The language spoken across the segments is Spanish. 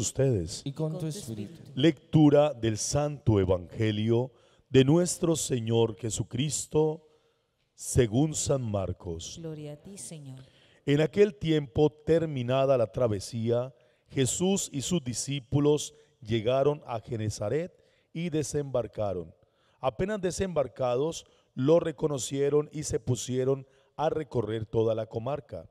ustedes. Y Lectura del Santo Evangelio de nuestro Señor Jesucristo, según San Marcos. Gloria a ti, Señor. En aquel tiempo, terminada la travesía, Jesús y sus discípulos llegaron a Genezaret y desembarcaron. Apenas desembarcados, lo reconocieron y se pusieron a recorrer toda la comarca.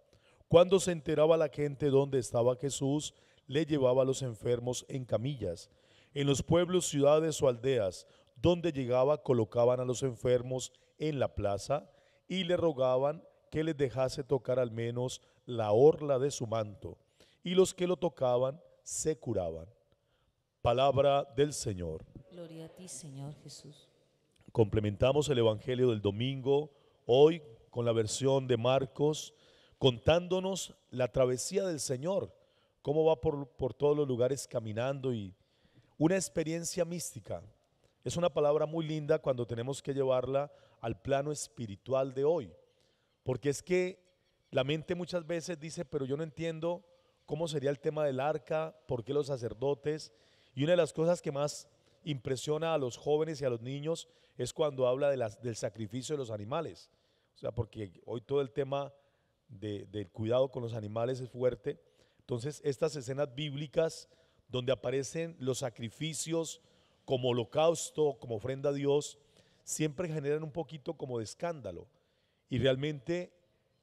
Cuando se enteraba la gente dónde estaba Jesús, le llevaba a los enfermos en camillas. En los pueblos, ciudades o aldeas donde llegaba colocaban a los enfermos en la plaza y le rogaban que les dejase tocar al menos la orla de su manto. Y los que lo tocaban se curaban. Palabra del Señor. Gloria a ti, Señor Jesús. Complementamos el Evangelio del domingo, hoy con la versión de Marcos, contándonos la travesía del Señor cómo va por, todos los lugares caminando y una experiencia mística. Es una palabra muy linda cuando tenemos que llevarla al plano espiritual de hoy. Porque es que la mente muchas veces dice, pero yo no entiendo cómo sería el tema del arca, por qué los sacerdotes. Y una de las cosas que más impresiona a los jóvenes y a los niños es cuando habla de las, del sacrificio de los animales. O sea, porque hoy todo el tema del cuidado con los animales es fuerte. Entonces, estas escenas bíblicas donde aparecen los sacrificios como holocausto, como ofrenda a Dios, siempre generan un poquito como de escándalo. Y realmente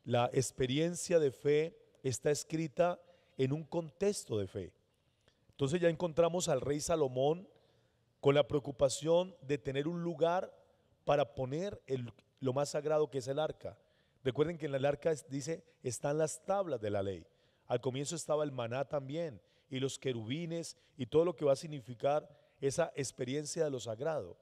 la experiencia de fe está escrita en un contexto de fe. Entonces ya encontramos al rey Salomón con la preocupación de tener un lugar para poner lo más sagrado que es el arca. Recuerden que en el arca dice, están las tablas de la ley. Al comienzo estaba el maná también y los querubines y todo lo que va a significar esa experiencia de lo sagrado.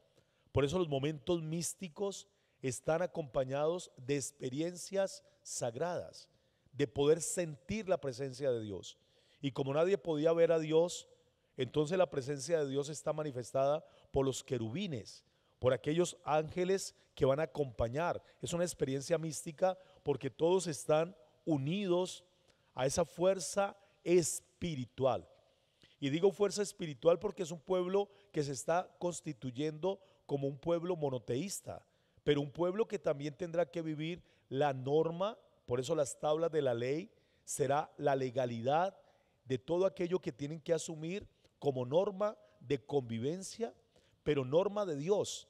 Por eso los momentos místicos están acompañados de experiencias sagradas, de poder sentir la presencia de Dios. Y como nadie podía ver a Dios, entonces la presencia de Dios está manifestada por los querubines, por aquellos ángeles que van a acompañar. Es una experiencia mística porque todos están unidos a esa fuerza espiritual. Y digo fuerza espiritual porque es un pueblo que se está constituyendo como un pueblo monoteísta, pero un pueblo que también tendrá que vivir la norma, por eso las tablas de la ley, será la legalidad de todo aquello que tienen que asumir como norma de convivencia, pero norma de Dios.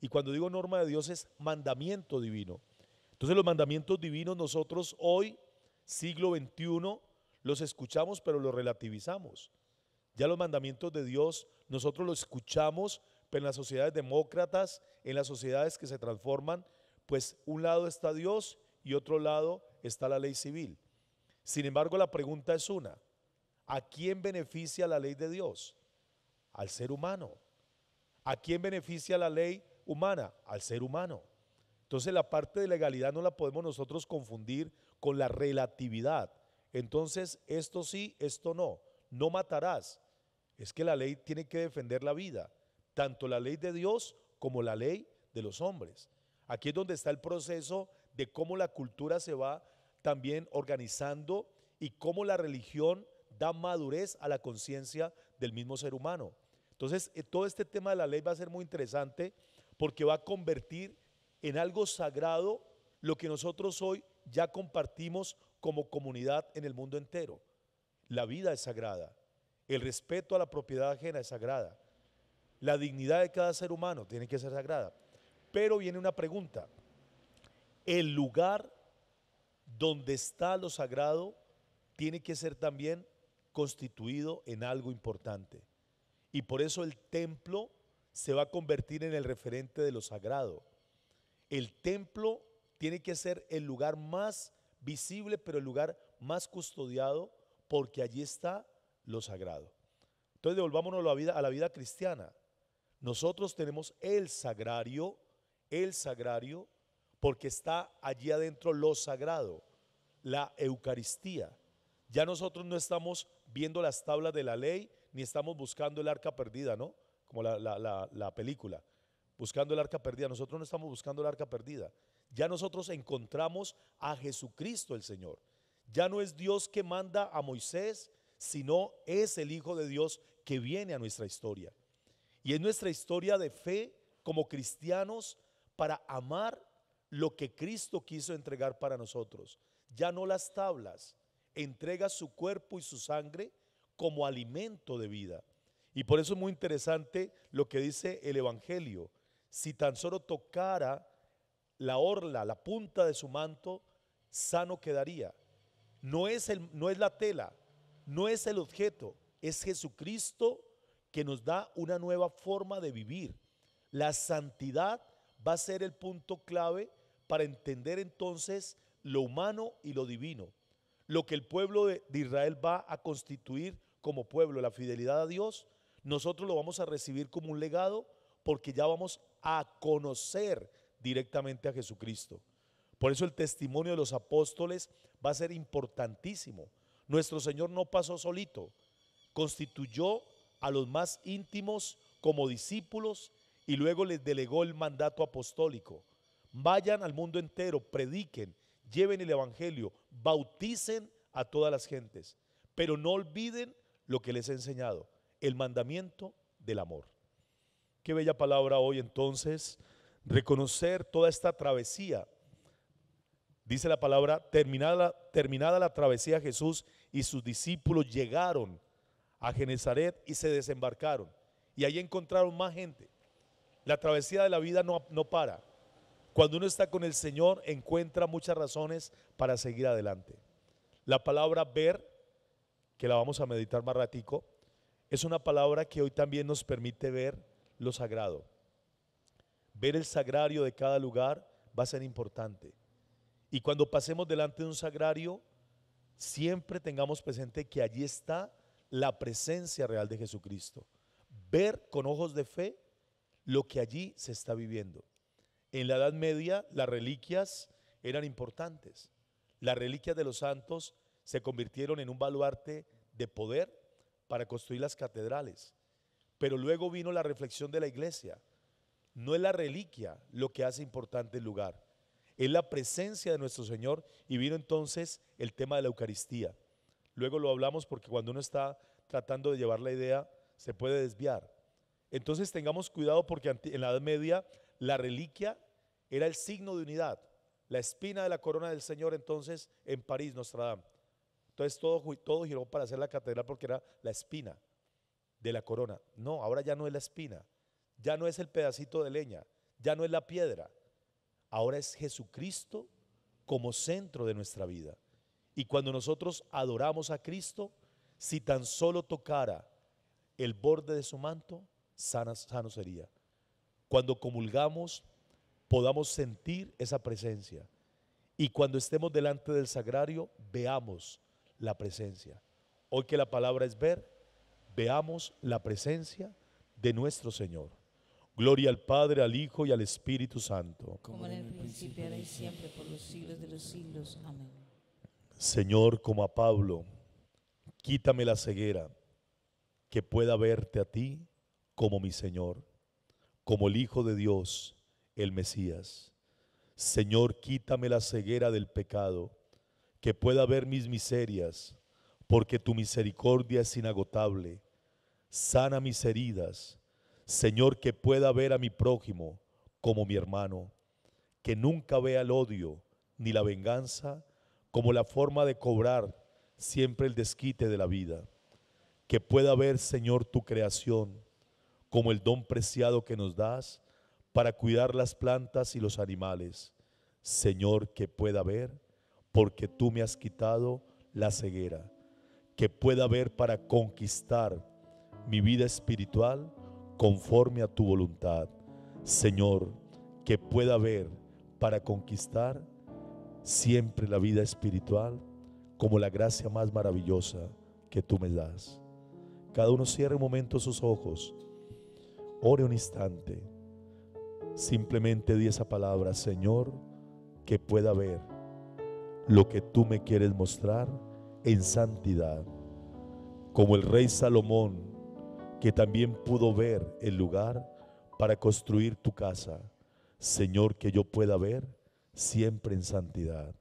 Y cuando digo norma de Dios es mandamiento divino. Entonces los mandamientos divinos nosotros hoy siglo XXI, los escuchamos pero los relativizamos. Ya los mandamientos de Dios nosotros los escuchamos, pero en las sociedades demócratas, en las sociedades que se transforman, pues un lado está Dios y otro lado está la ley civil. Sin embargo, la pregunta es una, ¿a quién beneficia la ley de Dios? Al ser humano. ¿A quién beneficia la ley humana? Al ser humano. Entonces la parte de legalidad no la podemos nosotros confundir con la relatividad. Entonces, esto sí, esto no, no matarás. Es que la ley tiene que defender la vida, tanto la ley de Dios como la ley de los hombres. Aquí es donde está el proceso de cómo la cultura se va también organizando y cómo la religión da madurez a la conciencia del mismo ser humano. Entonces, eh, todo este tema de la ley va a ser muy interesante porque va a convertir en algo sagrado lo que nosotros hoy ya compartimos como comunidad en el mundo entero. La vida es sagrada, el respeto a la propiedad ajena es sagrada, la dignidad de cada ser humano tiene que ser sagrada. Pero viene una pregunta, el lugar donde está lo sagrado tiene que ser también constituido en algo importante. Y por eso el templo se va a convertir en el referente de lo sagrado. El templo tiene que ser el lugar más visible, pero el lugar más custodiado, porque allí está lo sagrado. Entonces devolvámonos a la vida, a la vida cristiana. Nosotros tenemos el sagrario, el sagrario, porque está allí adentro lo sagrado, la Eucaristía. Ya nosotros no estamos viendo las tablas de la ley, ni estamos buscando el arca perdida, ¿no? Como la película buscando el arca perdida. Nosotros no estamos buscando el arca perdida. Ya nosotros encontramos a Jesucristo el Señor. Ya no es Dios que manda a Moisés, sino es el Hijo de Dios que viene a nuestra historia. Y es nuestra historia de fe como cristianos para amar lo que Cristo quiso entregar para nosotros. Ya no las tablas, entrega su cuerpo y su sangre como alimento de vida. Y por eso es muy interesante lo que dice el Evangelio si tan solo tocara la orla, la punta de su manto, sano quedaría. No es, el, no es la tela, no es el objeto, es Jesucristo que nos da una nueva forma de vivir. La santidad va a ser el punto clave para entender entonces lo humano y lo divino, lo que el pueblo de, Israel va a constituir como pueblo, la fidelidad a Dios, nosotros lo vamos a recibir como un legado, porque ya vamos a conocer directamente a Jesucristo. Por eso el testimonio de los apóstoles va a ser importantísimo. Nuestro Señor no pasó solito, constituyó a los más íntimos como discípulos y luego les delegó el mandato apostólico. Vayan al mundo entero, prediquen, lleven el Evangelio, bauticen a todas las gentes, pero no olviden lo que les he enseñado, el mandamiento del amor. Qué bella palabra hoy entonces, reconocer toda esta travesía. Dice la palabra, terminada, terminada la travesía Jesús y sus discípulos llegaron a Genezaret y se desembarcaron. Y ahí encontraron más gente. La travesía de la vida no, no para. Cuando uno está con el Señor encuentra muchas razones para seguir adelante. La palabra ver, que la vamos a meditar más ratico, es una palabra que hoy también nos permite ver lo sagrado. Ver el sagrario de cada lugar va a ser importante. Y cuando pasemos delante de un sagrario, siempre tengamos presente que allí está la presencia real de Jesucristo. Ver con ojos de fe lo que allí se está viviendo. En la Edad Media las reliquias eran importantes. Las reliquias de los santos se convirtieron en un baluarte de poder para construir las catedrales. Pero luego vino la reflexión de la iglesia. No es la reliquia lo que hace importante el lugar, es la presencia de nuestro Señor y vino entonces el tema de la Eucaristía. Luego lo hablamos porque cuando uno está tratando de llevar la idea se puede desviar. Entonces tengamos cuidado porque en la Edad Media la reliquia era el signo de unidad, la espina de la corona del Señor entonces en París, Nostradam. Entonces todo, todo giró para hacer la catedral porque era la espina de la corona. No, ahora ya no es la espina, ya no es el pedacito de leña, ya no es la piedra. Ahora es Jesucristo como centro de nuestra vida. Y cuando nosotros adoramos a Cristo, si tan solo tocara el borde de su manto, sano sería. Cuando comulgamos, podamos sentir esa presencia. Y cuando estemos delante del sagrario, veamos la presencia. Hoy que la palabra es ver, veamos la presencia de nuestro Señor. Gloria al Padre, al Hijo y al Espíritu Santo. Como en el principio, ahora y siempre, por los siglos de los siglos. Amén. Señor, como a Pablo, quítame la ceguera, que pueda verte a ti como mi Señor, como el Hijo de Dios, el Mesías. Señor, quítame la ceguera del pecado, que pueda ver mis miserias porque tu misericordia es inagotable. Sana mis heridas, Señor, que pueda ver a mi prójimo como mi hermano, que nunca vea el odio ni la venganza como la forma de cobrar siempre el desquite de la vida, que pueda ver, Señor, tu creación como el don preciado que nos das para cuidar las plantas y los animales. Señor, que pueda ver, porque tú me has quitado la ceguera que pueda haber para conquistar mi vida espiritual conforme a tu voluntad. Señor, que pueda haber para conquistar siempre la vida espiritual como la gracia más maravillosa que tú me das. Cada uno cierre un momento sus ojos, ore un instante, simplemente di esa palabra, Señor, que pueda ver lo que tú me quieres mostrar en santidad, como el rey Salomón, que también pudo ver el lugar para construir tu casa. Señor, que yo pueda ver siempre en santidad.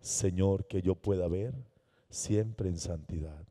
Señor, que yo pueda ver siempre en santidad.